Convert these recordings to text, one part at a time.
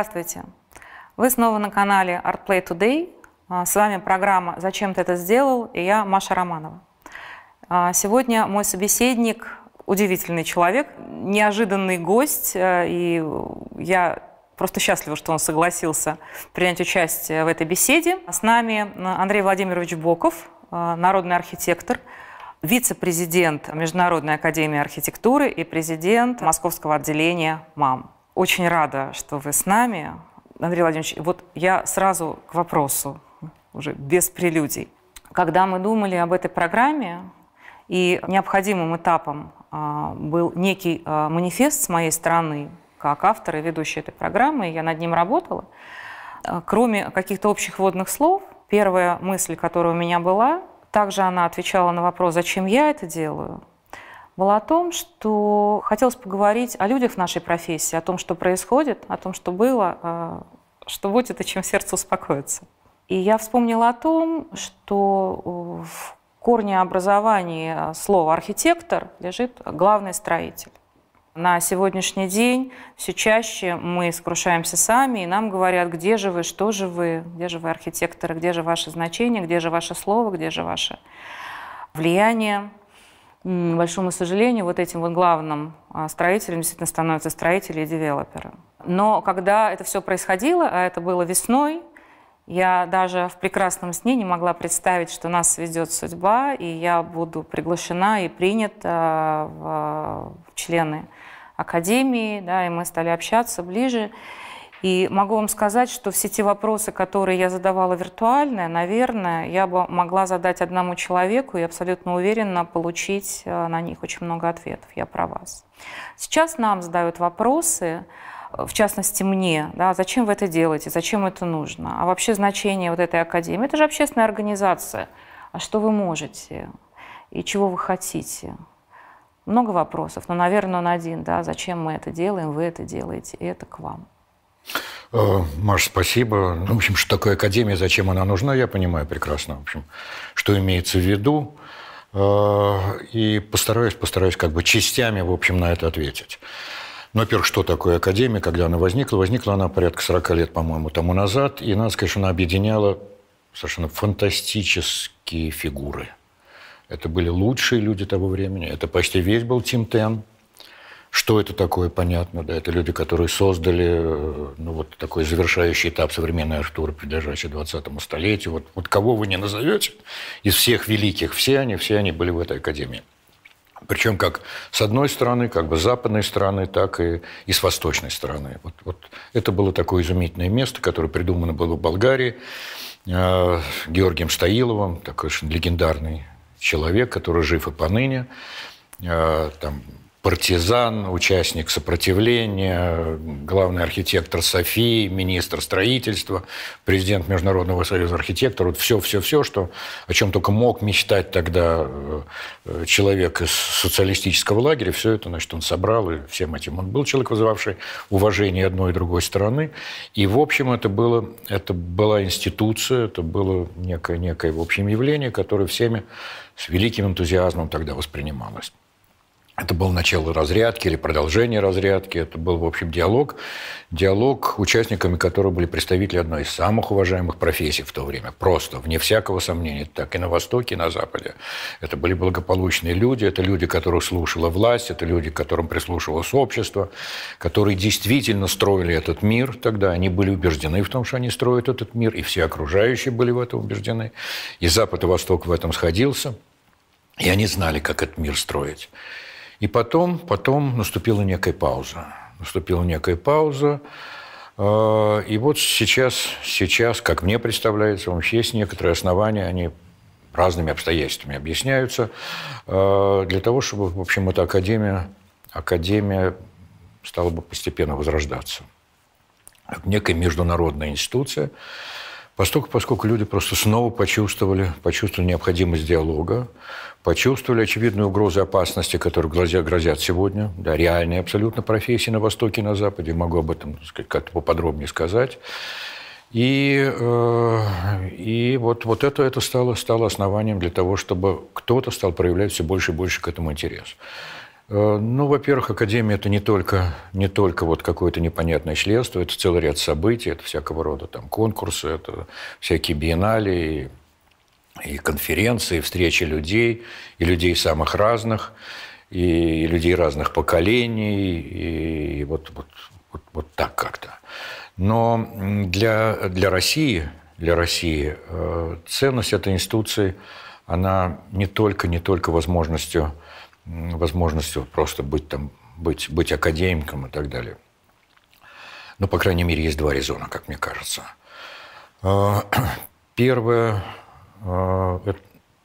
Здравствуйте! Вы снова на канале ArtPlay Today. А, с вами программа «Зачем ты это сделал?» и я Маша Романова. А, сегодня мой собеседник – удивительный человек, неожиданный гость, э, и я просто счастлива, что он согласился принять участие в этой беседе. А с нами э, Андрей Владимирович Боков, э, народный архитектор, вице-президент Международной академии архитектуры и президент Московского отделения МАМ. Очень рада, что вы с нами. Андрей Владимирович, вот я сразу к вопросу, уже без прелюдий. Когда мы думали об этой программе, и необходимым этапом а, был некий а, манифест с моей стороны, как автора и ведущей этой программы, я над ним работала. А, кроме каких-то общих водных слов, первая мысль, которая у меня была, также она отвечала на вопрос, зачем я это делаю, был о том, что хотелось поговорить о людях в нашей профессии, о том, что происходит, о том, что было, а, что будет и чем сердце успокоится. И я вспомнила о том, что э, в корне образования слова «архитектор» лежит главный строитель. На сегодняшний день все чаще мы сокрушаемся сами, и нам говорят, где же вы, что же вы, где же вы архитекторы, где же ваше значение, где же ваше слово, где же ваше влияние большому сожалению, вот этим вот главным а, строителем действительно становятся строители и девелоперы. Но когда это все происходило, а это было весной, я даже в прекрасном сне не могла представить, что нас ведет судьба, и я буду приглашена и принята а, в члены Академии, да, и мы стали общаться ближе. И могу вам сказать, что все те вопросы, которые я задавала виртуально, наверное, я бы могла задать одному человеку и абсолютно уверенно получить э, на них очень много ответов. Я про вас. Сейчас нам задают вопросы, э, в частности, мне, да, зачем вы это делаете, зачем это нужно, а вообще значение вот этой академии, это же общественная организация, а что вы можете и чего вы хотите, много вопросов, но, наверное, он один, да, зачем мы это делаем, вы это делаете, и это к вам. Э, Маш, спасибо. Ну, в общем, что такое академия, зачем она нужна, я понимаю прекрасно, в общем, что имеется в виду. Э, и постараюсь, постараюсь как бы частями, в общем, на это ответить. Ну, во-первых, что такое академия, когда она возникла? Возникла она порядка 40 лет, по-моему, тому назад, и нас, конечно, она объединяла совершенно фантастические фигуры. Это были лучшие люди того времени. Это почти весь был Тим Тен – что это такое, понятно, да, это люди, которые создали, э, ну, вот такой завершающий этап современной архитектуры, принадлежащей 20-му столетию. Вот, вот кого вы не назовете из всех великих, все они, все они были в этой академии. Причем как с одной стороны, как бы с западной стороны, так и, и с восточной стороны. Вот, вот это было такое изумительное место, которое придумано было в Болгарии э, Георгием Стаиловым, такой же легендарный человек, который жив и поныне. Э, там партизан, участник сопротивления, главный архитектор Софии, министр строительства, президент Международного союза архитекторов. Вот все-все-все, что, о чем только мог мечтать тогда э, человек из социалистического лагеря, все это, значит, он собрал, и всем этим. Он был человек, вызывавший уважение одной и другой стороны. И, в общем, это, было, это была институция, это было некое, некое, в общем, явление, которое всеми с великим энтузиазмом тогда воспринималось. Это было начало разрядки или продолжение разрядки. Это был, в общем, диалог. Диалог, участниками которого были представители одной из самых уважаемых профессий в то время. Просто, вне всякого сомнения. Так и на Востоке, и на Западе. Это были благополучные люди. Это люди, которых слушала власть. Это люди, которым прислушивалось общество. Которые действительно строили этот мир тогда. Они были убеждены в том, что они строят этот мир. И все окружающие были в этом убеждены. И Запад и Восток в этом сходился. И они знали, как этот мир строить. И потом, потом наступила некая пауза. Наступила некая пауза. А, и вот сейчас, сейчас, как мне представляется, у есть некоторые основания, они разными обстоятельствами объясняются, а, для того, чтобы, в общем, эта академия, академия стала бы постепенно возрождаться. Как некая международная институция, Поскольку, поскольку люди просто снова почувствовали, почувствовали необходимость диалога, почувствовали очевидную угрозу опасности, которые грозят, грозят сегодня, да, реальные абсолютно профессии на Востоке и на Западе, могу об этом как-то поподробнее сказать. И, э, и вот, вот это, это стало, стало основанием для того, чтобы кто-то стал проявлять все больше и больше к этому интерес. Э, ну, во-первых, Академия – это не только, не только вот какое-то непонятное членство, это целый ряд событий, это всякого рода там конкурсы, это всякие биеннали и конференции, и встречи людей, и людей самых разных, и людей разных поколений, и вот, вот, вот, вот так как-то. Но для, для России, для России э, ценность этой институции, она не только, не только возможностью возможностью просто быть там, быть, быть академиком и так далее. Но ну, по крайней мере, есть два резона, как мне кажется. А, первое, а,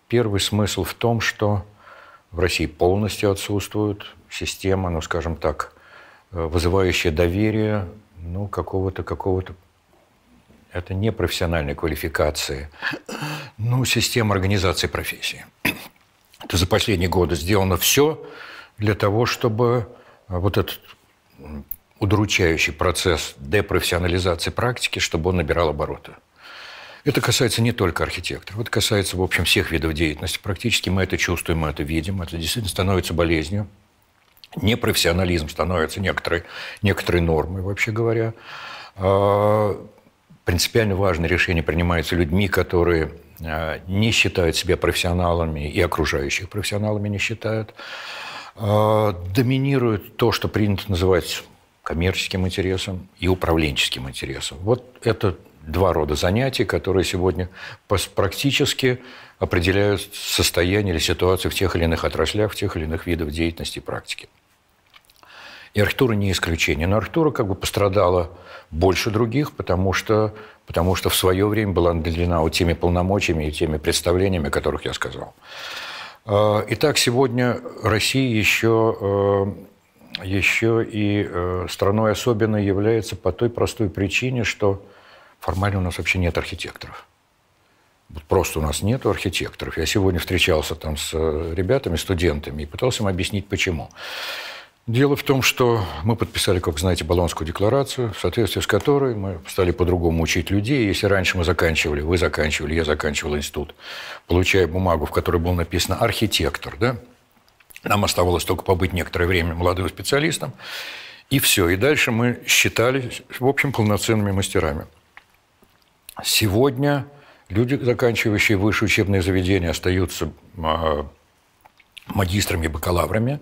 первый смысл в том, что в России полностью отсутствует система, ну, скажем так, э, вызывающая доверие, ну, какого-то, какого-то, это не профессиональной квалификации, ну, система организации профессии это за последние годы сделано все для того, чтобы а, вот этот удручающий процесс депрофессионализации практики, чтобы он набирал обороты. Это касается не только архитекторов, это касается, в общем, всех видов деятельности. Практически мы это чувствуем, мы это видим, это действительно становится болезнью. Непрофессионализм становится некоторой, некоторой нормой, вообще говоря. А, принципиально важное решение принимается людьми, которые Э, не считают себя профессионалами и окружающих профессионалами не считают. Э, доминирует то, что принято называть коммерческим интересом и управленческим интересом. Вот это два рода занятий, которые сегодня практически определяют состояние или ситуацию в тех или иных отраслях, в тех или иных видах деятельности и практики. И Архитура не исключение. Но Архитура как бы пострадала больше других, потому что, потому что в свое время была наделена вот теми полномочиями и теми представлениями, о которых я сказал. А, итак, сегодня Россия еще, э, еще и э, страной особенной является по той простой причине, что формально у нас вообще нет архитекторов. Вот просто у нас нет архитекторов. Я сегодня встречался там с э, ребятами, студентами, и пытался им объяснить, почему. Дело в том, что мы подписали, как знаете, Болонскую декларацию, в соответствии с которой мы стали по-другому учить людей. Если раньше мы заканчивали, вы заканчивали, я заканчивал институт, получая бумагу, в которой было написано «архитектор», да? нам оставалось только побыть некоторое время молодым специалистом, и все. И дальше мы считались, в общем, полноценными мастерами. Сегодня люди, заканчивающие высшие учебные заведения, остаются а, магистрами и бакалаврами.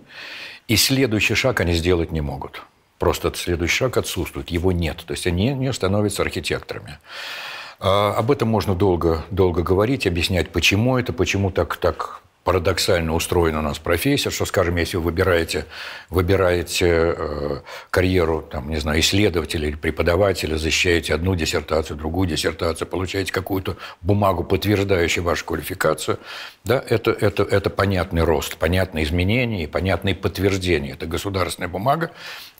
И следующий шаг они сделать не могут. Просто следующий шаг отсутствует, его нет. То есть они не становятся архитекторами. А, об этом можно долго, долго говорить, объяснять, почему это, почему так, так парадоксально устроена у нас профессия, что, скажем, если вы выбираете, выбираете э, карьеру, там, не знаю, исследователя или преподавателя, защищаете одну диссертацию, другую диссертацию, получаете какую-то бумагу, подтверждающую вашу квалификацию, да, это, это, это понятный рост, понятные изменения и понятные подтверждения. Это государственная бумага,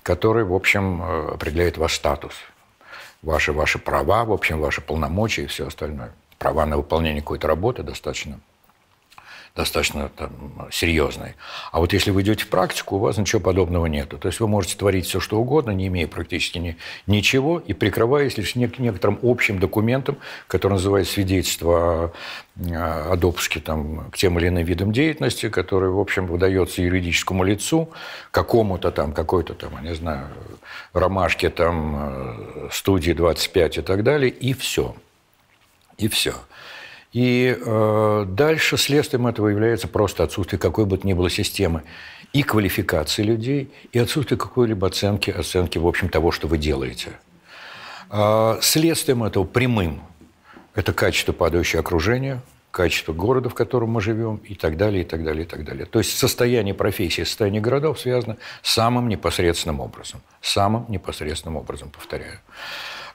которая, в общем, э, определяет ваш статус, ваши, ваши права, в общем, ваши полномочия и все остальное. Права на выполнение какой-то работы достаточно – достаточно там, серьезной. А вот если вы идете в практику, у вас ничего подобного нету. То есть вы можете творить все, что угодно, не имея практически ни, ничего, и прикрываясь лишь нек- некоторым общим документом, который называется свидетельство о, о допуске там, к тем или иным видам деятельности, который, в общем, выдается юридическому лицу, какому-то там, какой-то там, я не знаю, ромашке там, э, студии 25 и так далее, и все. И все. И э, дальше следствием этого является просто отсутствие какой бы то ни было системы и квалификации людей, и отсутствие какой-либо оценки, оценки, в общем, того, что вы делаете. Э, следствием этого прямым – это качество падающего окружения, качество города, в котором мы живем, и так далее, и так далее, и так далее. То есть состояние профессии, состояние городов связано самым непосредственным образом. Самым непосредственным образом, повторяю.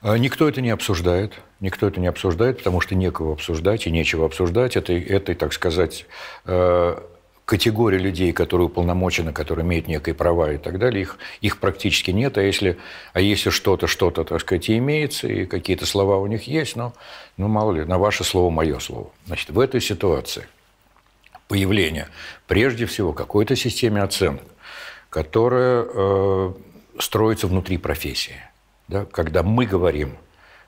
А, никто это не обсуждает. Никто это не обсуждает, потому что некого обсуждать и нечего обсуждать. Это, этой, так сказать, э, категории людей, которые уполномочены, которые имеют некие права и так далее, их, их практически нет. А если, а если что-то, что-то, так сказать, и имеется, и какие-то слова у них есть, но, ну, ну, мало ли, на ваше слово мое слово. Значит, в этой ситуации появление, прежде всего, какой-то системе оценок, которая э, строится внутри профессии да, когда мы говорим,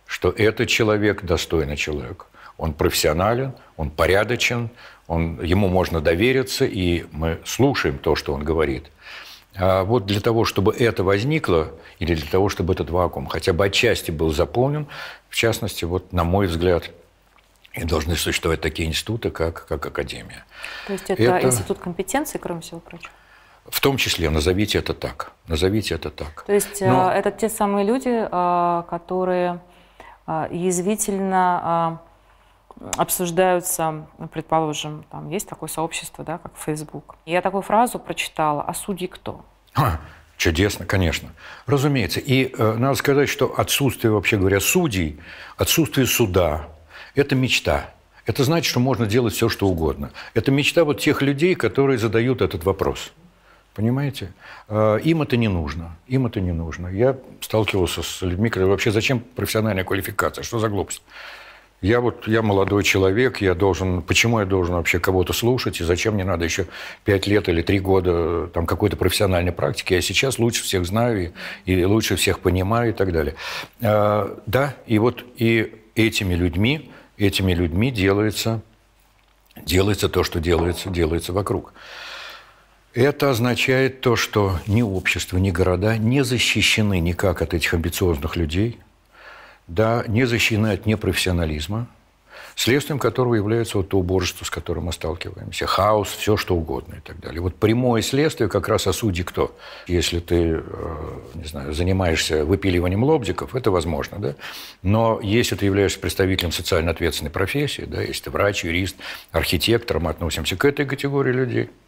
что этот человек достойный человек, он профессионален, он порядочен, он, ему можно довериться, и мы слушаем то, что он говорит. А вот для того, чтобы это возникло, или для того, чтобы этот вакуум хотя бы отчасти был заполнен, в частности, вот на мой взгляд, и должны существовать такие институты, как, как Академия. То есть это, это институт компетенции, кроме всего прочего? В том числе, назовите это так. Назовите это так. То есть э, Но... это те самые люди, э, которые э, язвительно обсуждаются, предположим, там есть такое сообщество, да, как Facebook. Я такую фразу прочитала, а судьи кто? А, чудесно, конечно. Разумеется. И э, надо сказать, что отсутствие, вообще говоря, судей, отсутствие суда – это мечта. Это значит, что можно делать все, что угодно. Это мечта вот тех людей, которые задают этот вопрос. Понимаете? Э, им это не нужно. Им это не нужно. Я сталкивался с людьми, которые вообще зачем профессиональная квалификация? Что за глупость? Я вот, я молодой человек, я должен, почему я должен вообще кого-то слушать, и зачем мне надо еще пять лет или три года э, там какой-то профессиональной практики, я сейчас лучше всех знаю и, и лучше всех понимаю и так далее. А, да, и вот и этими людьми, этими людьми делается, делается то, что делается, делается вокруг. Это означает то, что ни общество, ни города не защищены никак от этих амбициозных людей, да, не защищены от непрофессионализма, следствием которого является вот то уборжество, с которым мы сталкиваемся, хаос, все что угодно и так далее. Вот прямое следствие как раз о суде кто. Если ты, э, не знаю, занимаешься выпиливанием лобзиков, это возможно, да? Но если ты являешься представителем социально ответственной профессии, да, если ты врач, юрист, архитектор, мы относимся к этой категории людей –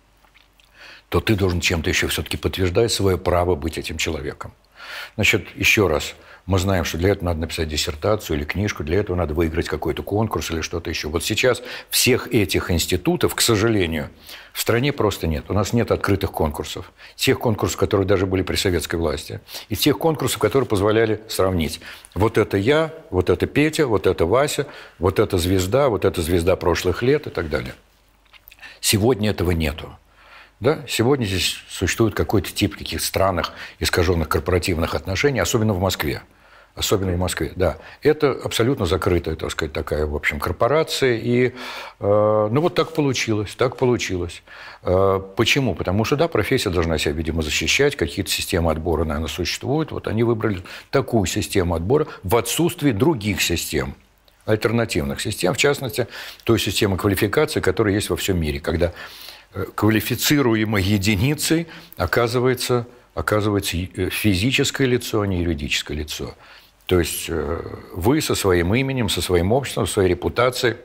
то ты должен чем-то еще все-таки подтверждать свое право быть этим человеком. Значит, еще раз, мы знаем, что для этого надо написать диссертацию или книжку, для этого надо выиграть какой-то конкурс или что-то еще. Вот сейчас всех этих институтов, к сожалению, в стране просто нет. У нас нет открытых конкурсов. Тех конкурсов, которые даже были при советской власти. И тех конкурсов, которые позволяли сравнить. Вот это я, вот это Петя, вот это Вася, вот это звезда, вот это звезда прошлых лет и так далее. Сегодня этого нету. Да? Сегодня здесь существует какой-то тип каких-то странных искаженных корпоративных отношений, особенно в Москве. Особенно в Москве, да. Это абсолютно закрытая, так сказать, такая, в общем, корпорация. И, э, ну, вот так получилось, так получилось. Э, почему? Потому что, да, профессия должна себя, видимо, защищать. Какие-то системы отбора, наверное, существуют. Вот они выбрали такую систему отбора в отсутствии других систем альтернативных систем, в частности, той системы квалификации, которая есть во всем мире, когда Э, квалифицируемой единицей оказывается, оказывается э, физическое лицо, а не юридическое лицо. То есть э, вы со своим именем, со своим обществом, со своей репутацией,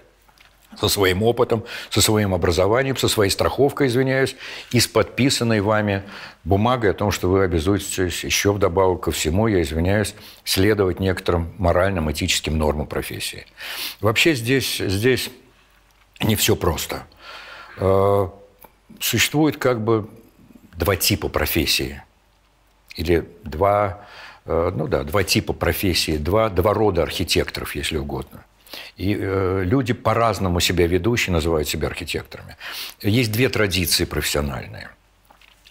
со своим опытом, со своим образованием, со своей страховкой, извиняюсь, и с подписанной вами бумагой о том, что вы обязуетесь еще вдобавок ко всему, я извиняюсь, следовать некоторым моральным, этическим нормам профессии. Вообще здесь, здесь не все просто существует как бы два типа профессии. Или два, э, ну да, два типа профессии, два, два рода архитекторов, если угодно. И э, люди по-разному себя ведущие называют себя архитекторами. Есть две традиции профессиональные.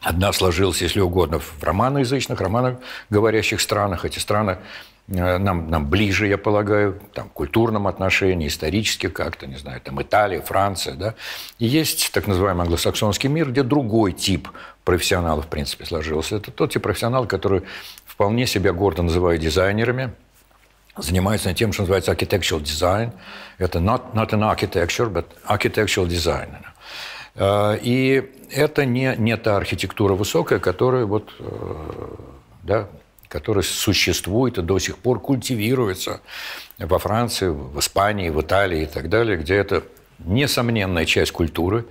Одна сложилась, если угодно, в романоязычных, романоговорящих странах. Эти страны Э, нам, нам ближе, я полагаю, там, в культурном отношении, исторически как-то, не знаю, там Италия, Франция, да. И есть так называемый англосаксонский мир, где другой тип профессионалов, в принципе, сложился. Это тот тип профессионал, который вполне себя гордо называют дизайнерами, занимается тем, что называется architectural design. Это not, not an architecture, but architectural design. Э, и это не, не та архитектура высокая, которая вот, э, да, который существует и до сих пор культивируется во Франции, в Испании, в Италии и так далее, где это несомненная часть культуры,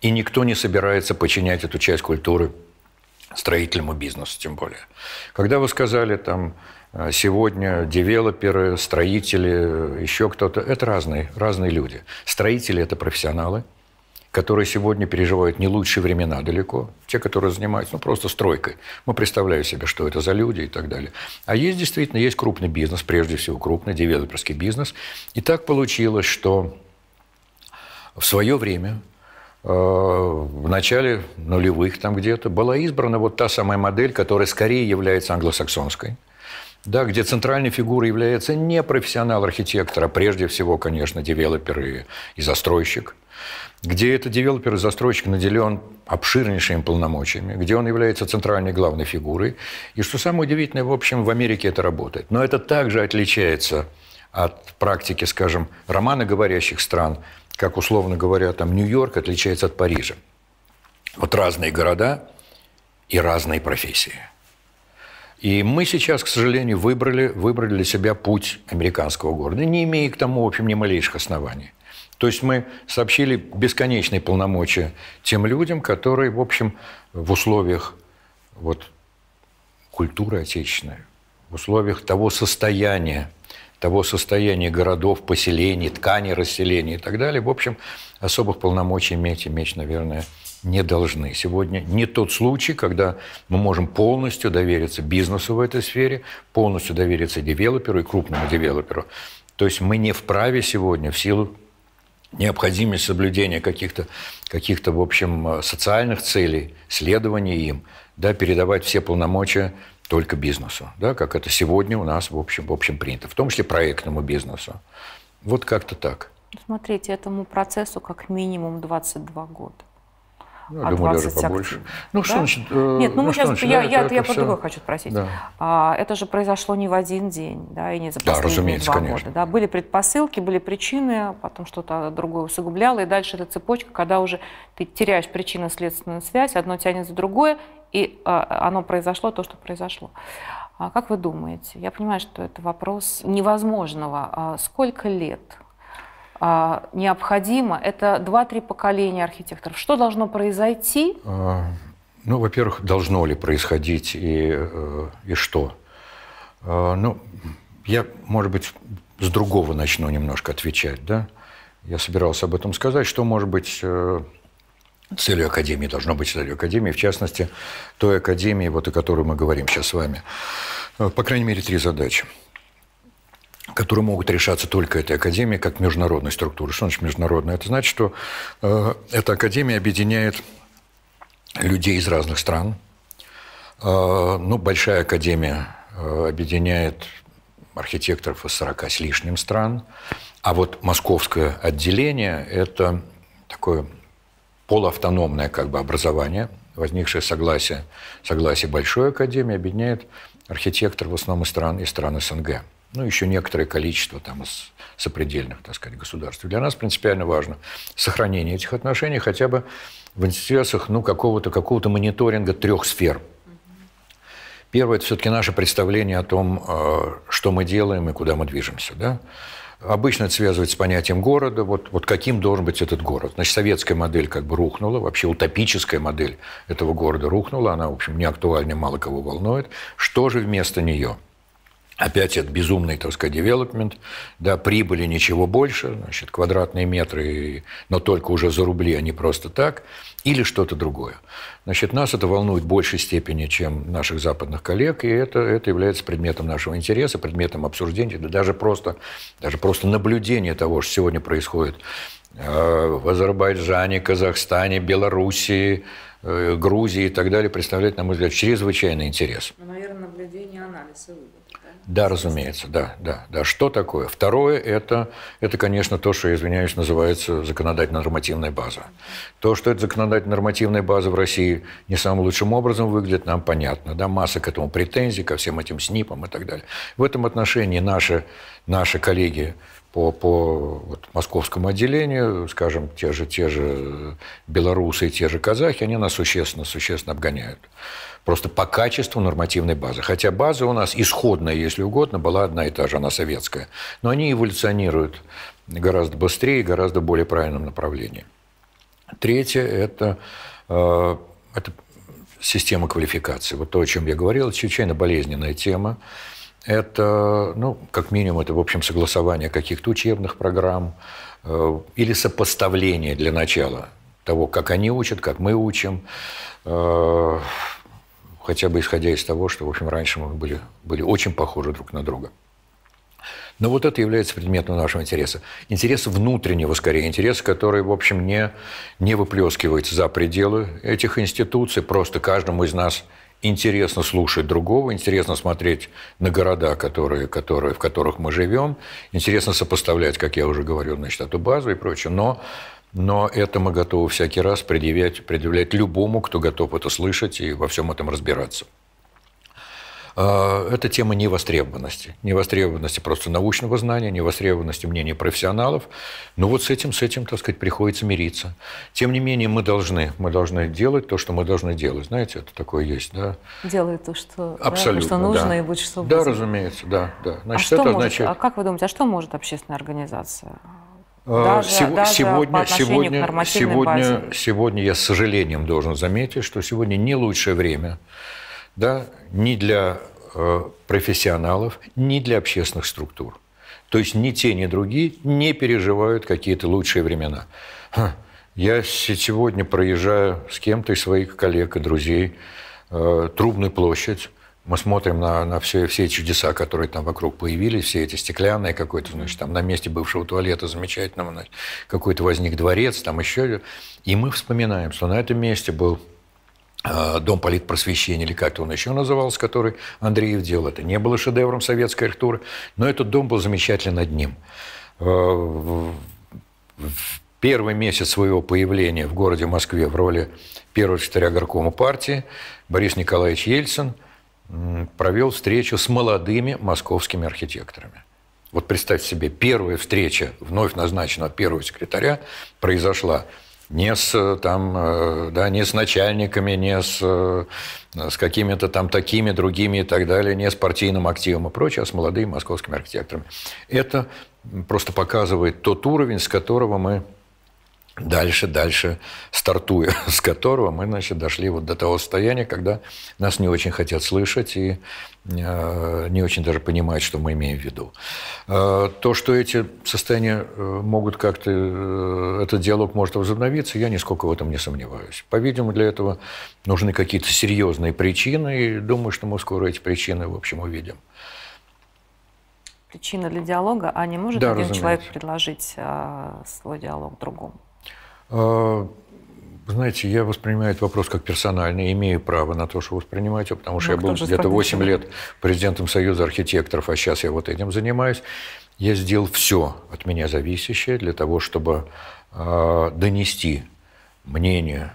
и никто не собирается подчинять эту часть культуры строительному бизнесу, тем более. Когда вы сказали, там, э, сегодня девелоперы, строители, еще кто-то, это разные, разные люди. Строители – это профессионалы – которые сегодня переживают не лучшие времена далеко, те, которые занимаются ну, просто стройкой. Мы представляем себе, что это за люди и так далее. А есть действительно, есть крупный бизнес, прежде всего крупный девелоперский бизнес. И так получилось, что в свое время э, в начале нулевых там где-то была избрана вот та самая модель, которая скорее является англосаксонской, да, где центральной фигурой является не профессионал архитектора, а прежде всего, конечно, девелопер и, и застройщик где этот девелопер и застройщик наделен обширнейшими полномочиями, где он является центральной главной фигурой. И что самое удивительное, в общем, в Америке это работает. Но это также отличается от практики, скажем, романоговорящих стран, как, условно говоря, там Нью-Йорк отличается от Парижа. Вот разные города и разные профессии. И мы сейчас, к сожалению, выбрали, выбрали для себя путь американского города, не имея к тому, в общем, ни малейших оснований. То есть мы сообщили бесконечные полномочия тем людям, которые, в общем, в условиях вот, культуры отечественной, в условиях того состояния, того состояния городов, поселений, тканей расселения и так далее, в общем, особых полномочий иметь, иметь, наверное, не должны. Сегодня не тот случай, когда мы можем полностью довериться бизнесу в этой сфере, полностью довериться девелоперу и крупному девелоперу. То есть мы не вправе сегодня в силу необходимость соблюдения каких-то, каких в общем, э, социальных целей, следования им, да, передавать все полномочия только бизнесу, да, как это сегодня у нас, в общем, в общем принято, в том числе проектному бизнесу. Вот как-то так. Смотрите, этому процессу как минимум 22 года. Ну, а думаю, 20 даже побольше. Активных, ну, да? что значит? Э, Нет, ну, э, ну сейчас, я, я, я по все... хочу спросить. Да. А, это же произошло не в один день, да, и не за последние да, разумеется, два конечно. года. Да? Были предпосылки, были причины, потом что-то другое усугубляло, и дальше эта цепочка, когда уже ты теряешь причинно-следственную связь, одно тянет за другое, и а, оно произошло то, что произошло. А как вы думаете? Я понимаю, что это вопрос невозможного. А сколько лет а, необходимо? Это 2-3 поколения архитекторов. Что должно произойти? А, ну, во-первых, должно ли происходить и, э, и что? А, ну, я, может быть, с другого начну немножко отвечать, да? Я собирался об этом сказать, что, может быть, э, целью Академии, должно быть целью Академии, в частности, той Академии, вот о которой мы говорим сейчас с вами. Э, по крайней мере, три задачи которые могут решаться только этой академией как международной структуры. Что значит международная? Это значит, что э, эта академия объединяет людей из разных стран. Э, ну, большая академия э, объединяет архитекторов из 40 с лишним стран. А вот московское отделение – это такое полуавтономное как бы образование, возникшее согласие, согласие Большой Академии объединяет архитекторов в основном из стран, из стран СНГ ну, еще некоторое количество там из сопредельных, так сказать, государств. Для нас принципиально важно сохранение этих отношений хотя бы в интересах, ну, какого-то какого мониторинга трех сфер. Первое – это все-таки наше представление о том, э, что мы делаем и куда мы движемся. Да? Обычно это связывается с понятием города. Вот, вот каким должен быть этот город? Значит, советская модель как бы рухнула, вообще утопическая модель этого города рухнула. Она, в общем, не актуальна, мало кого волнует. Что же вместо нее – Опять этот безумный, так сказать, девелопмент. Да, прибыли ничего больше, значит, квадратные метры, но только уже за рубли, а не просто так. Или что-то другое. Значит, нас это волнует в большей степени, чем наших западных коллег, и это, это является предметом нашего интереса, предметом обсуждения, да даже просто, даже просто наблюдение того, что сегодня происходит э, в Азербайджане, Казахстане, Белоруссии, э, Грузии и так далее, представляет, на мой взгляд, чрезвычайный интерес. Ну, наверное, наблюдение, анализ и вывод. Да, разумеется, да, да, да. Что такое? Второе это, это, конечно, то, что, я извиняюсь, называется законодательно-нормативная база. То, что эта законодательно-нормативная база в России не самым лучшим образом выглядит, нам понятно. Да, масса к этому претензий, ко всем этим СНИПам и так далее. В этом отношении наши, наши коллеги по, по вот, московскому отделению, скажем, те же, те же белорусы и те же казахи, они нас существенно, существенно обгоняют просто по качеству нормативной базы. Хотя база у нас исходная, если угодно, была одна и та же, она советская. Но они эволюционируют гораздо быстрее и гораздо более правильном направлении. Третье – это, э, это система квалификации. Вот то, о чем я говорил, это чрезвычайно болезненная тема. Это, ну, как минимум, это, в общем, согласование каких-то учебных программ э, или сопоставление для начала того, как они учат, как мы учим. Э, хотя бы исходя из того, что, в общем, раньше мы были, были очень похожи друг на друга. Но вот это является предметом нашего интереса. Интерес внутреннего, скорее, интерес, который, в общем, не, не выплескивается за пределы этих институций. Просто каждому из нас интересно слушать другого, интересно смотреть на города, которые, которые, в которых мы живем, интересно сопоставлять, как я уже говорил, значит, эту базу и прочее. Но но это мы готовы всякий раз предъявлять, предъявлять любому, кто готов это слышать и во всем этом разбираться. А, это тема невостребованности. Невостребованности просто научного знания, невостребованности мнений профессионалов. Но ну вот с этим, с этим, так сказать, приходится мириться. Тем не менее, мы должны, мы должны делать то, что мы должны делать. Знаете, это такое есть, да? Делай то, что, Абсолютно, да, то, что нужно, да. и будет, что будет. Да, разумеется, да. да. Значит, а, что это может, означает... а как вы думаете, а что может общественная организация? Даже, э, Сего, даже сегодня, сегодня, сегодня, базе. сегодня я с сожалением должен заметить, что сегодня не лучшее время да, ни для э, профессионалов, ни для общественных структур. То есть ни те, ни другие не переживают какие-то лучшие времена. Я сегодня проезжаю с кем-то из своих коллег и друзей э, Трубную площадь, мы смотрим на, на все, все чудеса, которые там вокруг появились, все эти стеклянные какой-то, значит, там на месте бывшего туалета замечательного, значит, какой-то возник дворец, там еще. И мы вспоминаем, что на этом месте был э, Дом политпросвещения, или как-то он еще назывался, который Андреев делал. Это не было шедевром советской архитектуры, но этот дом был замечателен над ним. Э, в первый месяц своего появления в городе Москве в роли первого секретаря горкома партии Борис Николаевич Ельцин – провел встречу с молодыми московскими архитекторами. Вот представьте себе, первая встреча вновь назначенного первого секретаря произошла не с, э, там, э, да, не с начальниками, не с, э, с какими-то там такими, другими и так далее, не с партийным активом и прочее, а с молодыми московскими архитекторами. Это просто показывает тот уровень, с которого мы дальше, дальше, стартуя с которого, мы, значит, дошли вот до того состояния, когда нас не очень хотят слышать и э, не очень даже понимают, что мы имеем в виду. Э, то, что эти состояния э, могут как-то, э, этот диалог может возобновиться, я нисколько в этом не сомневаюсь. По-видимому, для этого нужны какие-то серьезные причины, и думаю, что мы скоро эти причины, в общем, увидим причина для диалога, а не может да, один разумеется. человек предложить э, свой диалог другому? А, знаете, я воспринимаю этот вопрос как персональный, имею право на то, что воспринимать его, потому что ну, я был где-то 8 лет президентом Союза архитекторов, а сейчас я вот этим занимаюсь. Я сделал все от меня зависящее для того, чтобы э, донести мнение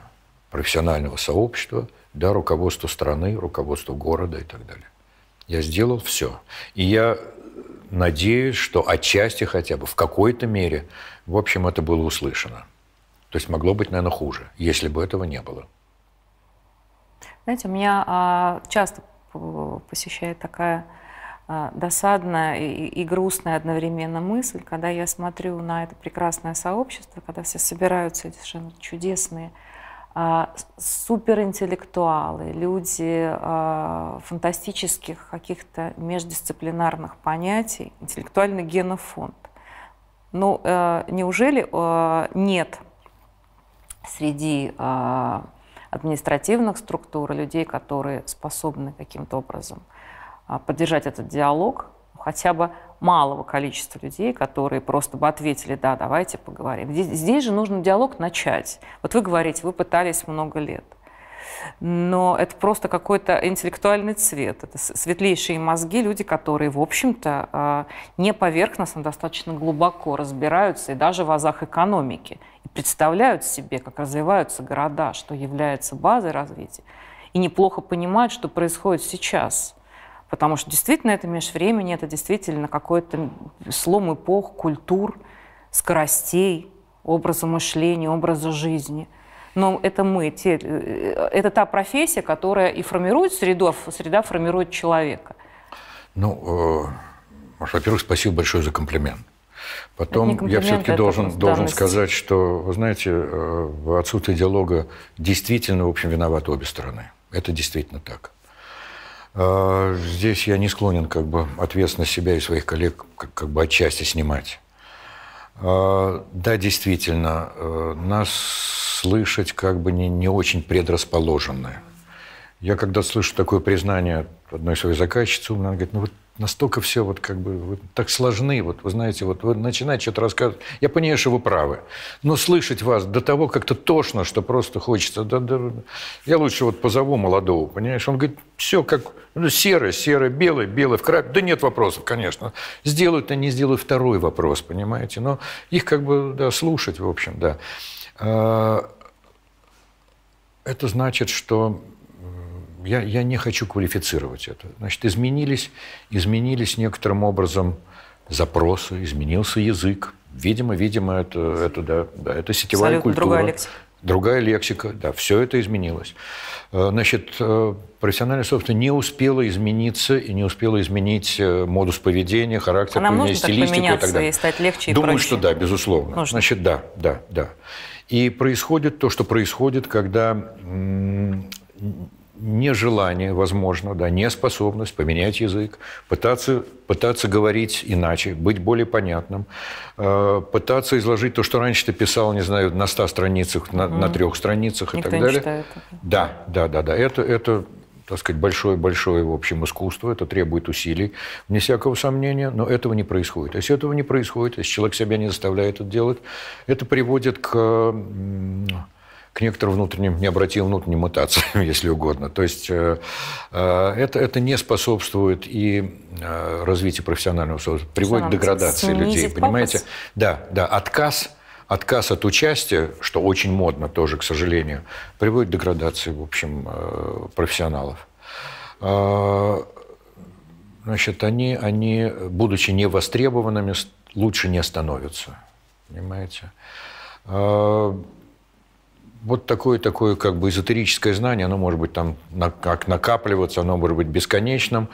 профессионального сообщества до руководства страны, руководства города и так далее. Я сделал все. И я надеюсь, что отчасти хотя бы, в какой-то мере, в общем, это было услышано. То есть могло быть, наверное, хуже, если бы этого не было. Знаете, у меня а, часто посещает такая а, досадная и, и грустная одновременно мысль, когда я смотрю на это прекрасное сообщество, когда все собираются эти совершенно чудесные а, суперинтеллектуалы, люди а, фантастических каких-то междисциплинарных понятий, интеллектуальный генофонд. Ну, а, неужели э, нет среди а, административных структур, людей, которые способны каким-то образом а, поддержать этот диалог, хотя бы малого количества людей, которые просто бы ответили, да, давайте поговорим. Здесь, здесь же нужно диалог начать. Вот вы говорите, вы пытались много лет – но это просто какой-то интеллектуальный цвет. Это светлейшие мозги, люди, которые, в общем-то, а, не поверхностно, а достаточно глубоко разбираются и даже в азах экономики. И представляют себе, как развиваются города, что является базой развития. И неплохо понимают, что происходит сейчас. Потому что действительно это межвремени, это действительно какой-то слом эпох, культур, скоростей, образа мышления, образа жизни – но это мы, те, э, это та профессия, которая и формирует среду, среда формирует человека. Ну, э, Маша, во-первых, спасибо большое за комплимент. Потом я все-таки должен, должен сказать, что, вы знаете, э, в отсутствии диалога действительно, в общем, виноваты обе стороны. Это действительно так. А, здесь я не склонен как бы ответственность себя и своих коллег как, как бы отчасти снимать. А, да, действительно, нас слышать как бы не, не очень предрасположенное. Я когда слышу такое признание одной своей заказчицы, она говорит, ну вот настолько все вот как бы вы так сложны, вот вы знаете, вот вы начинаете что-то рассказывать. Я понимаю, что вы правы, но слышать вас до того как-то тошно, что просто хочется. Да, да, я лучше вот позову молодого, понимаешь? Он говорит, все как ну, серое, серое, белое, белое в крапе. Да нет вопросов, конечно. Сделают, а не сделают второй вопрос, понимаете? Но их как бы да, слушать, в общем, да. А, это значит, что я, я не хочу квалифицировать это. Значит, изменились, изменились некоторым образом запросы, изменился язык. Видимо, видимо, это, это, да, да, это сетевая Абсолютно культура. Другая лексика. Другая лексика, да, все это изменилось. Э, значит, э, профессиональное собственность не успело измениться и не успело изменить э, модус поведения, характер а поведения, стилистику и так далее. И стать легче и Думаю, проще. что да, безусловно. Нужно. Значит, да, да, да. И происходит то, что происходит, когда нежелание, возможно, да, неспособность поменять язык, пытаться, пытаться говорить иначе, быть более понятным, э, пытаться изложить то, что раньше ты писал, не знаю, на 100 страницах, на, mm-hmm. на трех страницах Никто и так далее. Читает. Да, да, да, да. Это, это так сказать, большое-большое, в общем, искусство, это требует усилий, вне всякого сомнения, но этого не происходит. А если этого не происходит, если человек себя не заставляет это делать, это приводит к к некоторым внутренним, необратимым внутренним мутациям, если угодно. То есть э, э, это, это не способствует и э, развитию профессионального сообщества, приводит к деградации людей, понимаете? Да, да, отказ отказ от участия, что очень модно тоже, к сожалению, приводит к деградации, в общем, э, профессионалов. А, значит, они, они, будучи невостребованными, лучше не становятся. Понимаете? А, вот такое такое как бы эзотерическое знание, оно может быть там как накапливаться, оно может быть бесконечным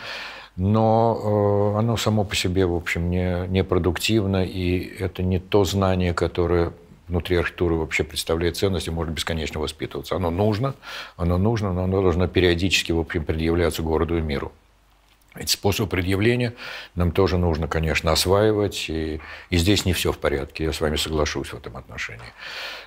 но э, оно само по себе, в общем, не, не продуктивно, и это не то знание, которое внутри архитектуры вообще представляет ценность и может бесконечно воспитываться. Оно нужно, оно нужно, но оно должно периодически, в общем, предъявляться городу и миру. Этот способ предъявления нам тоже нужно, конечно, осваивать. И, и здесь не все в порядке, я с вами соглашусь в этом отношении.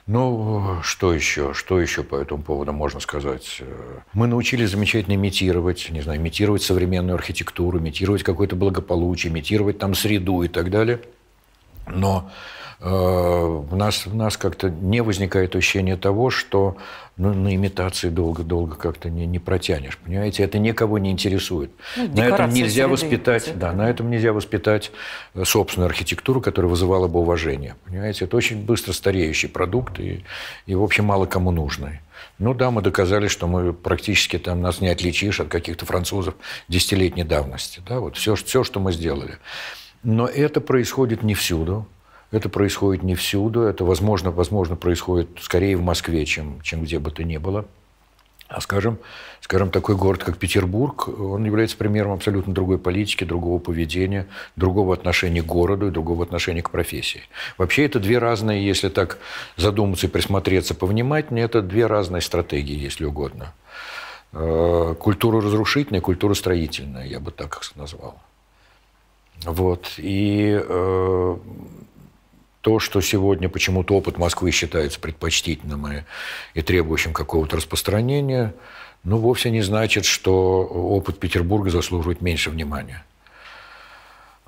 Ну, что еще? Что еще по этому поводу можно сказать? Э, мы научились замечательно имитировать, не знаю, имитировать современную архитектуру, имитировать какое-то благополучие, имитировать там среду и так далее. Но у э, нас, у нас как-то не возникает ощущение того, что ну, на имитации долго-долго как-то не, не протянешь. Понимаете, это никого не интересует. Ну, на этом нельзя воспитать, да, на этом нельзя воспитать э, собственную архитектуру, которая вызывала бы уважение. Понимаете, это очень быстро стареющий продукт и, и в общем, мало кому нужный. Ну да, мы доказали, что мы практически там нас не отличишь от каких-то французов десятилетней давности. Да, вот все, все, что мы сделали. Но это происходит не всюду. Это происходит не всюду, это, возможно, возможно происходит скорее в Москве, чем, чем где бы то ни было. А скажем, скажем, такой город, как Петербург, он является примером абсолютно другой политики, другого поведения, другого отношения к городу и другого отношения к профессии. Вообще это две разные, если так задуматься и присмотреться повнимательнее, это две разные стратегии, если угодно. Э, культура разрушительная, культура строительная, я бы так их назвал. Вот. И э, то, что сегодня почему-то опыт Москвы считается предпочтительным и, и требующим какого-то распространения, ну, вовсе не значит, что опыт Петербурга заслуживает меньше внимания.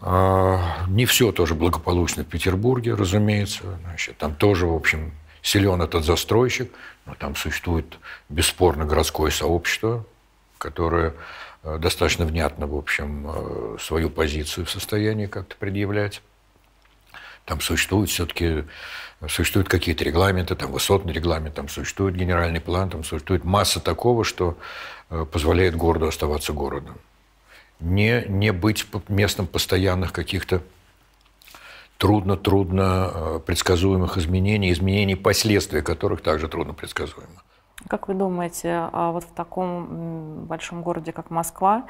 А, не все тоже благополучно в Петербурге, разумеется. Значит, там тоже, в общем, силен этот застройщик, но там существует бесспорно городское сообщество, которое э, достаточно внятно, в общем, э, свою позицию в состоянии как-то предъявлять. Там существуют все-таки существуют какие-то регламенты, там высотный регламент, там существует генеральный план, там существует масса такого, что э, позволяет городу оставаться городом. Не, не быть местом постоянных каких-то трудно-трудно э, предсказуемых изменений, изменений, последствия которых также трудно предсказуемо. Как вы думаете, а вот в таком большом городе, как Москва,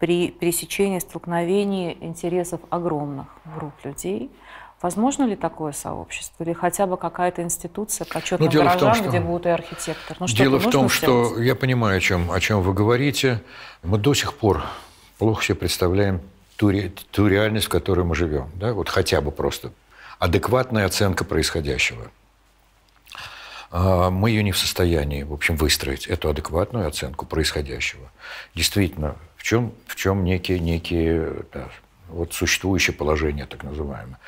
при пересечении, столкновении интересов огромных групп людей – Возможно ли такое сообщество? Или хотя бы какая-то институция почетных ну, горожан, том, что... где будут и архитектор? Ну, дело в том, сделать? что я понимаю, о чем, о чем вы говорите. Мы до сих пор плохо себе представляем ту, ре... ту реальность, в которой мы живем. Да? Вот хотя бы просто адекватная оценка происходящего. А, мы ее не в состоянии, в общем, выстроить, эту адекватную оценку происходящего. Действительно, в чем, в чем некие, некие да, вот существующее положение, так называемое.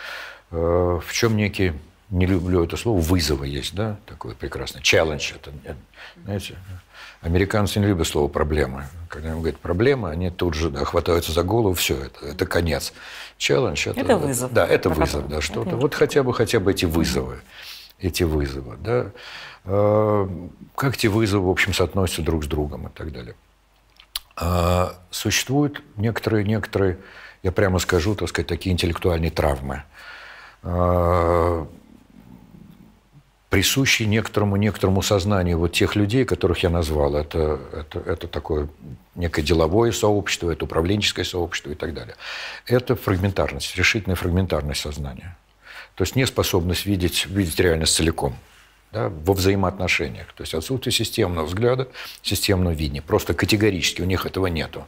Э, в чем некие не люблю это слово, вызовы есть, да, такое прекрасное, челлендж это, э, знаете, американцы не любят слово «проблема». Когда им говорят «проблема», они тут же да, хватаются за голову, все, это, это конец. Челлендж – это, это вызов. Да, это вызов, да, что-то. Вот хотя бы, хотя бы эти вызовы. Эти вызовы, да. Э, как эти вызовы, в общем, соотносятся друг с другом и так далее. Существуют некоторые, некоторые, я прямо скажу, так сказать, такие интеллектуальные травмы. Э, присущий некоторому, некоторому сознанию вот тех людей, которых я назвал. Это, это, это такое некое деловое сообщество, это управленческое сообщество и так далее. Это фрагментарность, решительная фрагментарность сознания. То есть неспособность видеть, видеть реальность целиком да, во взаимоотношениях. То есть отсутствие системного взгляда, системного видения. Просто категорически у них этого нету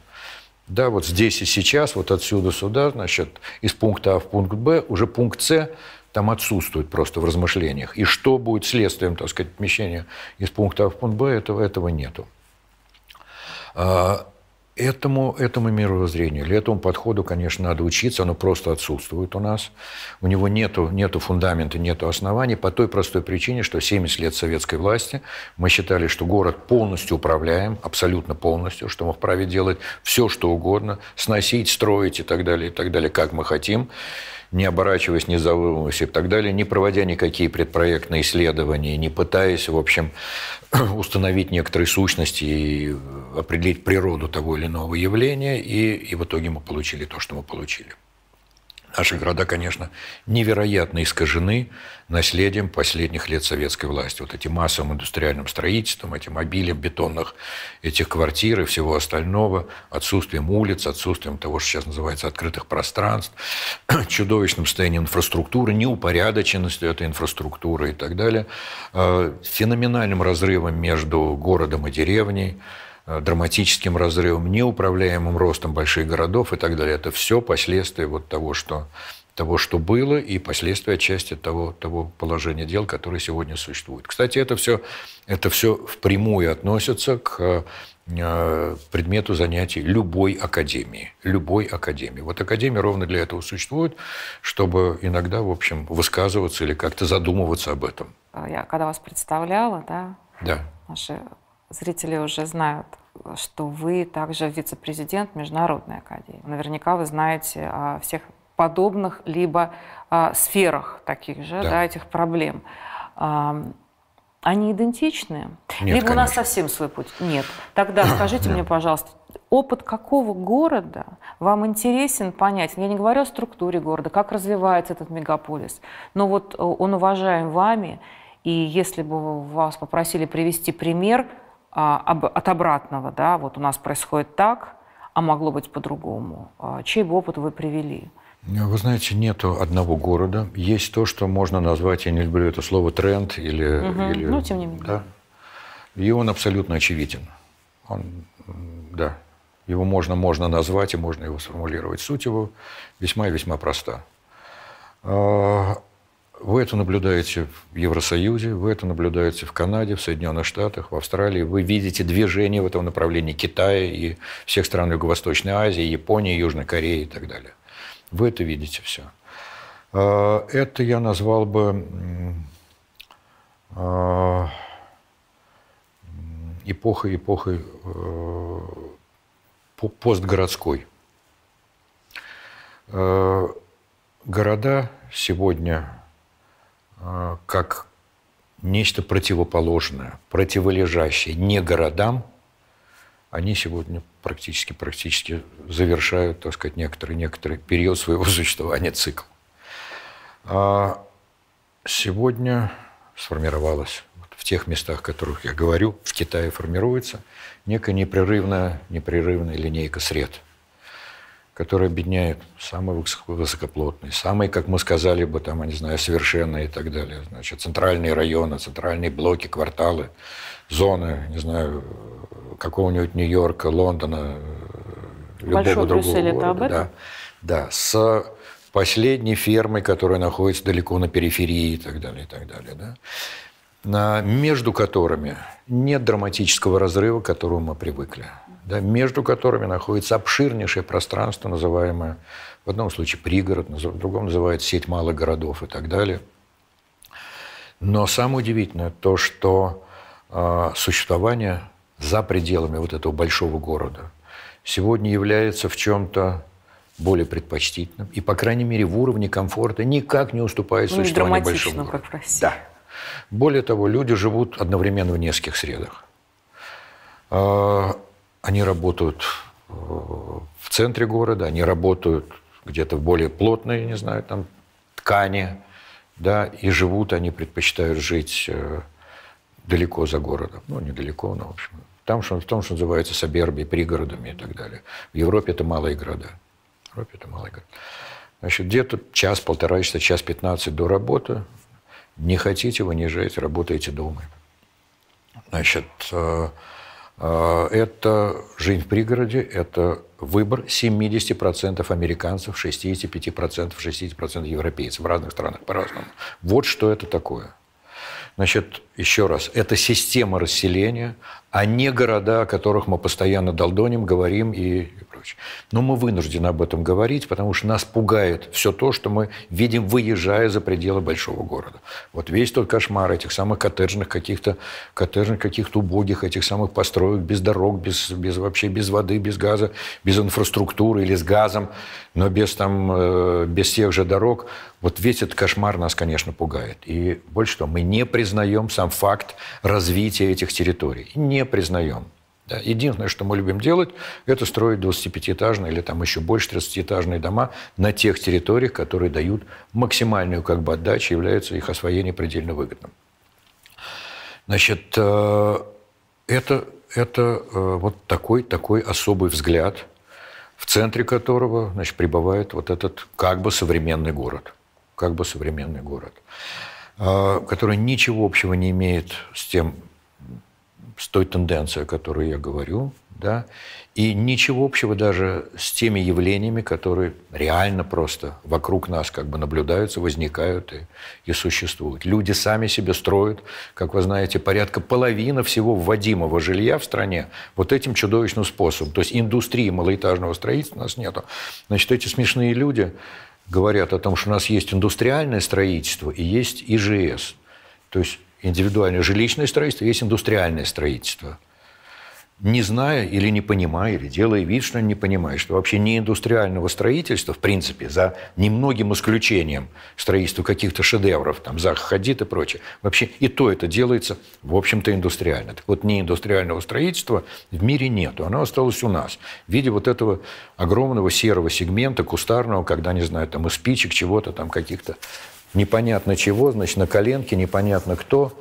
да, вот здесь и сейчас, вот отсюда сюда, значит, из пункта А в пункт Б, уже пункт С там отсутствует просто в размышлениях. И что будет следствием, так сказать, отмещения из пункта А в пункт Б, этого, этого нету. А, Этому, этому мировоззрению или этому подходу, конечно, надо учиться, оно просто отсутствует у нас. У него нету, нету фундамента, нету оснований по той простой причине, что 70 лет советской власти мы считали, что город полностью управляем, абсолютно полностью, что мы вправе делать все, что угодно, сносить, строить и так далее, и так далее, как мы хотим не оборачиваясь, не задумываясь и так далее, не проводя никакие предпроектные исследования, не пытаясь, в общем, установить некоторые сущности и определить природу того или иного явления, и, и в итоге мы получили то, что мы получили. Наши города, конечно, невероятно искажены наследием последних лет советской власти. Вот этим массовым индустриальным строительством, этим обилием бетонных этих квартир и всего остального, отсутствием улиц, отсутствием того, что сейчас называется открытых пространств, чудовищным состоянием инфраструктуры, неупорядоченностью этой инфраструктуры и так далее, э, феноменальным разрывом между городом и деревней, Э, драматическим разрывом, неуправляемым ростом больших городов и так далее. Это все последствия вот того, что того, что было, и последствия отчасти того, того положения дел, которое сегодня существует. Кстати, это все, это все впрямую относится к э, предмету занятий любой академии. Любой академии. Вот академия ровно для этого существует, чтобы иногда, в общем, высказываться или как-то задумываться об этом. Я когда вас представляла, да, да. наши зрители уже знают, что вы также вице-президент Международной Академии. Наверняка вы знаете о всех подобных либо а, сферах таких же, да. Да, этих проблем. А, они идентичны? Нет, либо конечно. у нас совсем свой путь? Нет. Тогда скажите мне, пожалуйста, опыт какого города вам интересен, понятен? Я не говорю о структуре города, как развивается этот мегаполис, но вот э, он уважаем вами, и если бы вас попросили привести пример – а, от обратного, да, вот у нас происходит так, а могло быть по-другому. А, чей бы опыт вы привели? Ну, вы знаете, нету одного города. Есть то, что можно назвать, я не люблю это слово, тренд или... Угу. или ну, тем не менее. Да. И он абсолютно очевиден. Он, да, его можно, можно назвать и можно его сформулировать. Суть его весьма и весьма проста. А, вы это наблюдаете в Евросоюзе, вы это наблюдаете в Канаде, в Соединенных Штатах, в Австралии. Вы видите движение в этом направлении Китая и всех стран Юго-Восточной Азии, Японии, Южной Кореи и так далее. Вы это видите все. А, это я назвал бы эпоха эпохой э, постгородской. Э, города сегодня Э, как нечто противоположное, противолежащее не городам, они сегодня практически, практически завершают, так сказать, некоторый, некоторый период своего существования, цикл. А сегодня сформировалось вот в тех местах, о которых я говорю, в Китае формируется некая непрерывная, непрерывная линейка сред – которые объединяют самые высокоплотные, самые, как мы сказали бы, там, я не знаю, совершенные и так далее. Значит, центральные районы, центральные блоки, кварталы, зоны, не знаю, какого-нибудь Нью-Йорка, Лондона, э, любого Большой другого Брюссель города. Это об этом? Да, да, с последней фермой, которая находится далеко на периферии и так далее, и так далее. Да? между которыми нет драматического разрыва, к которому мы привыкли да, между которыми находится обширнейшее пространство, называемое в одном случае пригород, в другом называют сеть малых городов и так далее. Но самое удивительное то, что э, существование за пределами вот этого большого города сегодня является в чем-то более предпочтительным и, по крайней мере, в уровне комфорта никак не уступает ну, существованию большого города. в России. Да. Более того, люди живут одновременно в нескольких средах. А, они работают э, в центре города, они работают где-то в более плотной, не знаю, там, ткани, да, и живут, они предпочитают жить э, далеко за городом. Ну, недалеко, но, в общем, там, что, в том, что называется саберби, пригородами и так далее. В Европе это малые города. В Европе это малые города. Значит, где-то час-полтора часа, час пятнадцать до работы. Не хотите, вы не вынижаете, работаете дома. Значит, э, а, это жизнь в пригороде, это выбор 70% американцев, 65%, 60% европейцев в разных странах по-разному. Вот что это такое. Значит, еще раз, это система расселения, а не города, о которых мы постоянно долдоним, говорим и, и прочее. Но мы вынуждены об этом говорить, потому что нас пугает все то, что мы видим, выезжая за пределы большого города. Вот весь тот кошмар этих самых коттеджных каких-то, коттеджных каких-то убогих, этих самых построек без дорог, без, без вообще без воды, без газа, без инфраструктуры или с газом, но без там, э, без тех же дорог. Вот весь этот кошмар нас, конечно, пугает. И больше что, мы не признаем сам сам факт развития этих территорий. Не признаем. Да. Единственное, что мы любим делать, это строить 25-этажные или там еще больше 30-этажные дома на тех территориях, которые дают максимальную как бы отдачу, являются их освоение предельно выгодным. Значит, э, это, это э, вот такой, такой особый взгляд, в центре которого значит, прибывает вот этот как бы современный город. Как бы современный город. А, которая ничего общего не имеет с тем, с той тенденцией, о которой я говорю, да, и ничего общего даже с теми явлениями, которые реально просто вокруг нас как бы наблюдаются, возникают и, и существуют. Люди сами себе строят, как вы знаете, порядка половины всего вводимого жилья в стране вот этим чудовищным способом. То есть индустрии малоэтажного строительства у нас нету. Значит, эти смешные люди, говорят о том, что у нас есть индустриальное строительство и есть ИЖС. То есть индивидуальное жилищное строительство, есть индустриальное строительство – не зная или не понимая, или делая вид, что не понимая, что вообще не индустриального строительства, в принципе, за немногим исключением строительства каких-то шедевров, там, Зах Хадид и прочее, вообще и то это делается, в общем-то, индустриально. Так вот, не индустриального строительства в мире нету, оно осталось у нас в виде вот этого огромного серого сегмента кустарного, когда, не знаю, там, из спичек чего-то, там, каких-то непонятно чего, значит, на коленке, непонятно кто,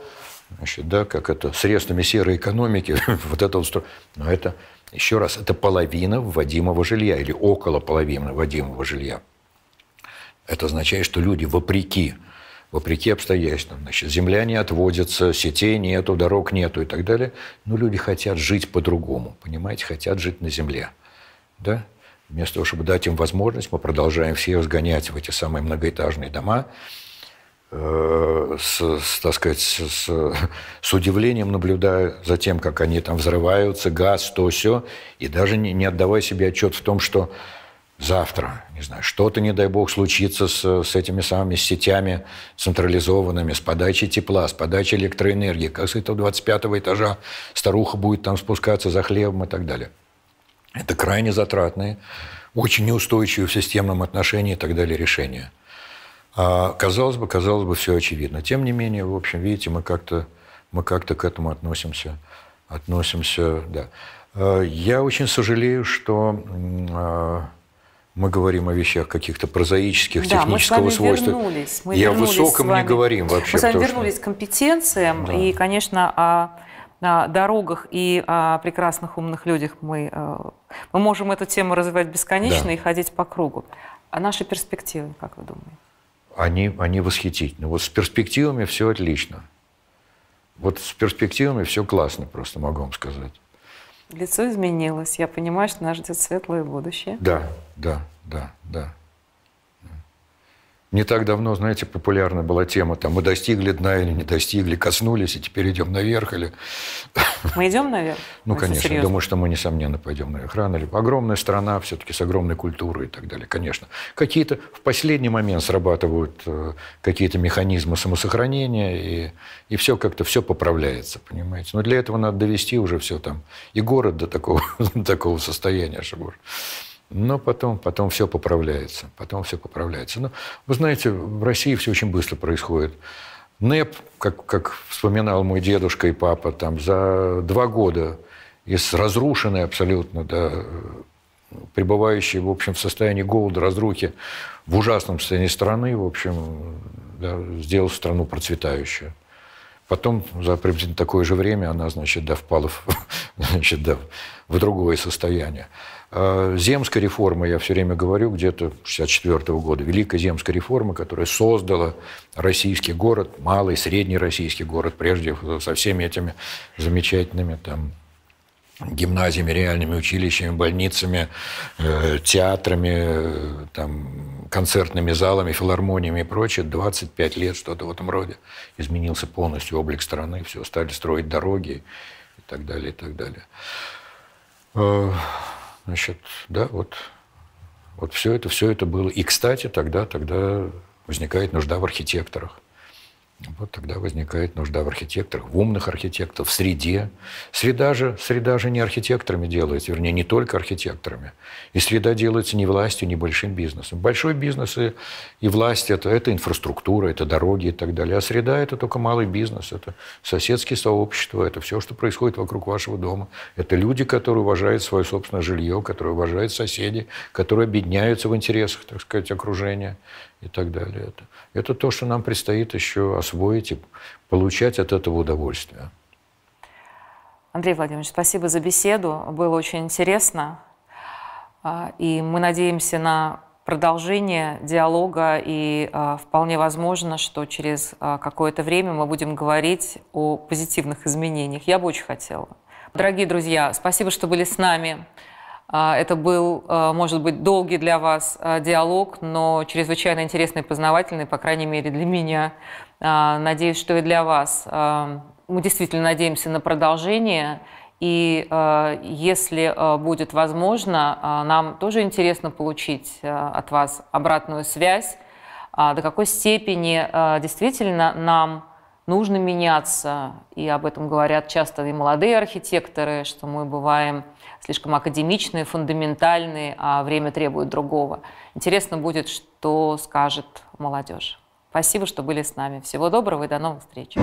значит, да, как это, средствами серой экономики, вот это вот, но это, еще раз, это половина вводимого жилья или около половины вводимого жилья. Это означает, что люди вопреки, вопреки обстоятельствам, значит, земля не отводится, сетей нету, дорог нету и так далее, но люди хотят жить по-другому, понимаете, хотят жить на земле, да, Вместо того, чтобы дать им возможность, мы продолжаем всех сгонять в эти самые многоэтажные дома, Э, с, с, так сказать, с, с удивлением наблюдая за тем, как они там взрываются, газ, то все, и даже не, не отдавая себе отчет в том, что завтра, не знаю, что-то, не дай бог, случится с, с этими самыми сетями централизованными, с подачей тепла, с подачей электроэнергии, как с этого 25 этажа старуха будет там спускаться за хлебом и так далее. Это крайне затратные, очень неустойчивые в системном отношении и так далее решения – а, казалось бы, казалось бы, все очевидно. Тем не менее, в общем, видите, мы как-то мы как-то к этому относимся, относимся, да. А, я очень сожалею, что а, мы говорим о вещах каких-то прозаических, да, технического мы с вами свойства. Вернулись, мы и вернулись о высоком вами, не говорим вообще. Мы с вами вернулись что... к компетенциям да. и, конечно, о, о дорогах и о прекрасных умных людях мы, э, мы можем эту тему развивать бесконечно да. и ходить по кругу. А наши перспективы, как вы думаете? они, они восхитительны. Вот с перспективами все отлично. Вот с перспективами все классно, просто могу вам сказать. Лицо изменилось. Я понимаю, что нас ждет светлое будущее. Да, да, да, да. Не так давно, знаете, популярна была тема, там, мы достигли дна или не достигли, коснулись, и теперь идем наверх или... Мы идем наверх? Ну, конечно. Думаю, что мы, несомненно, пойдем наверх. Рано или... Огромная страна все-таки с огромной культурой и так далее, конечно. Какие-то в последний момент срабатывают э, какие-то механизмы самосохранения, и, и все как-то все поправляется, понимаете. Но для этого надо довести уже все там, и город до такого, до такого состояния, чтобы но потом, потом все поправляется, потом все поправляется. Но вы знаете, в России все очень быстро происходит. НЭП, как, как вспоминал мой дедушка и папа, там за два года из разрушенной абсолютно, да, пребывающей, в общем, в состоянии голода, разрухи, в ужасном состоянии страны, в общем, да, сделал страну процветающую. Потом за приблизительно такое же время она, значит, да, впала в, значит, да, в другое состояние. Э, земская реформа, я все время говорю, где-то 64 года, Великая Земская реформа, которая создала российский город, малый, средний российский город, прежде со всеми этими замечательными там гимназиями, реальными училищами, больницами, э, театрами, э, там, концертными залами, филармониями и прочее. 25 лет, что-то в этом роде. Изменился полностью облик страны, все, стали строить дороги и так далее, и так далее. Э, Значит, да, вот, вот все это, все это было. И, кстати, тогда, тогда возникает нужда в архитекторах. Вот тогда возникает нужда в архитекторах, в умных архитекторах, в среде. Среда же, среда же не архитекторами делается, вернее, не только архитекторами. И среда делается не властью, не большим бизнесом. Большой бизнес и, и власть это, – это инфраструктура, это дороги и так далее. А среда – это только малый бизнес, это соседские сообщества, это все, что происходит вокруг вашего дома. Это люди, которые уважают свое собственное жилье, которые уважают соседей, которые объединяются в интересах, так сказать, окружения и так далее. Это, это то, что нам предстоит еще освоить и получать от этого удовольствие. Андрей Владимирович, спасибо за беседу. Было очень интересно. А, и мы надеемся на продолжение диалога, и а, вполне возможно, что через а, какое-то время мы будем говорить о позитивных изменениях. Я бы очень хотела. Дорогие друзья, спасибо, что были с нами. А, это был, а, может быть, долгий для вас а, диалог, но чрезвычайно интересный и познавательный, по крайней мере, для меня. Надеюсь, что и для вас. Мы действительно надеемся на продолжение. И если будет возможно, нам тоже интересно получить от вас обратную связь, до какой степени действительно нам нужно меняться. И об этом говорят часто и молодые архитекторы, что мы бываем – слишком академичные, фундаментальные, а время требует другого. Интересно будет, что скажет молодежь. Спасибо, что были с нами. Всего доброго и до новых встреч.